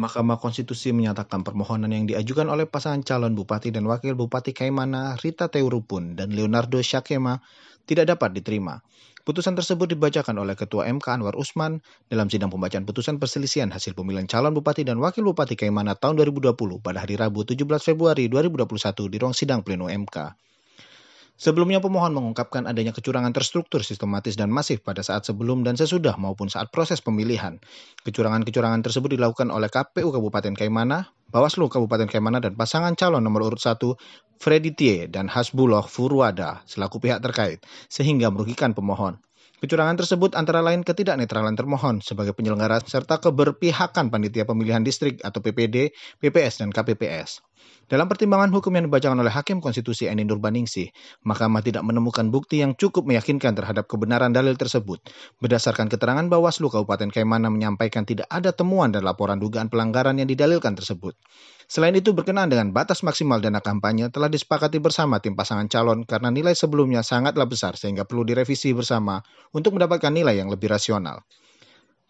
Mahkamah Konstitusi menyatakan permohonan yang diajukan oleh pasangan calon Bupati dan Wakil Bupati Kaimana Rita Teurupun dan Leonardo Syakema tidak dapat diterima. Putusan tersebut dibacakan oleh Ketua MK Anwar Usman dalam sidang pembacaan putusan perselisihan hasil pemilihan calon Bupati dan Wakil Bupati Kaimana tahun 2020 pada hari Rabu 17 Februari 2021 di ruang sidang pleno MK. Sebelumnya pemohon mengungkapkan adanya kecurangan terstruktur sistematis dan masif pada saat sebelum dan sesudah maupun saat proses pemilihan. Kecurangan-kecurangan tersebut dilakukan oleh KPU Kabupaten Kaimana, Bawaslu Kabupaten Kaimana dan pasangan calon nomor urut 1 Freddy Tie dan Hasbullah Furwada selaku pihak terkait sehingga merugikan pemohon. Kecurangan tersebut antara lain ketidaknetralan termohon sebagai penyelenggara serta keberpihakan panitia pemilihan distrik atau PPD, PPS, dan KPPS. Dalam pertimbangan hukum yang dibacakan oleh Hakim Konstitusi Eni Nurbaningsih, Mahkamah tidak menemukan bukti yang cukup meyakinkan terhadap kebenaran dalil tersebut. Berdasarkan keterangan Bawaslu Kabupaten Kaimana menyampaikan tidak ada temuan dan laporan dugaan pelanggaran yang didalilkan tersebut. Selain itu berkenaan dengan batas maksimal dana kampanye telah disepakati bersama tim pasangan calon karena nilai sebelumnya sangatlah besar sehingga perlu direvisi bersama untuk mendapatkan nilai yang lebih rasional.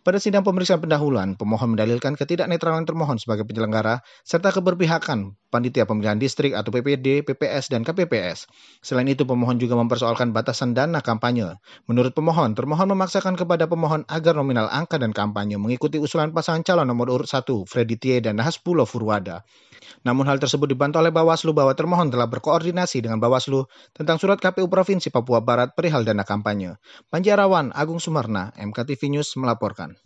Pada sidang pemeriksaan pendahuluan, pemohon mendalilkan ketidaknetralan termohon sebagai penyelenggara serta keberpihakan panitia pemilihan distrik atau PPD, PPS, dan KPPS. Selain itu, pemohon juga mempersoalkan batasan dana kampanye. Menurut pemohon, termohon memaksakan kepada pemohon agar nominal angka dan kampanye mengikuti usulan pasangan calon nomor urut 1, Freddy Tie dan Pulau Furwada. Namun hal tersebut dibantu oleh Bawaslu bahwa termohon telah berkoordinasi dengan Bawaslu tentang surat KPU Provinsi Papua Barat perihal dana kampanye. Panjarawan Agung Sumarna, MKTV News melaporkan.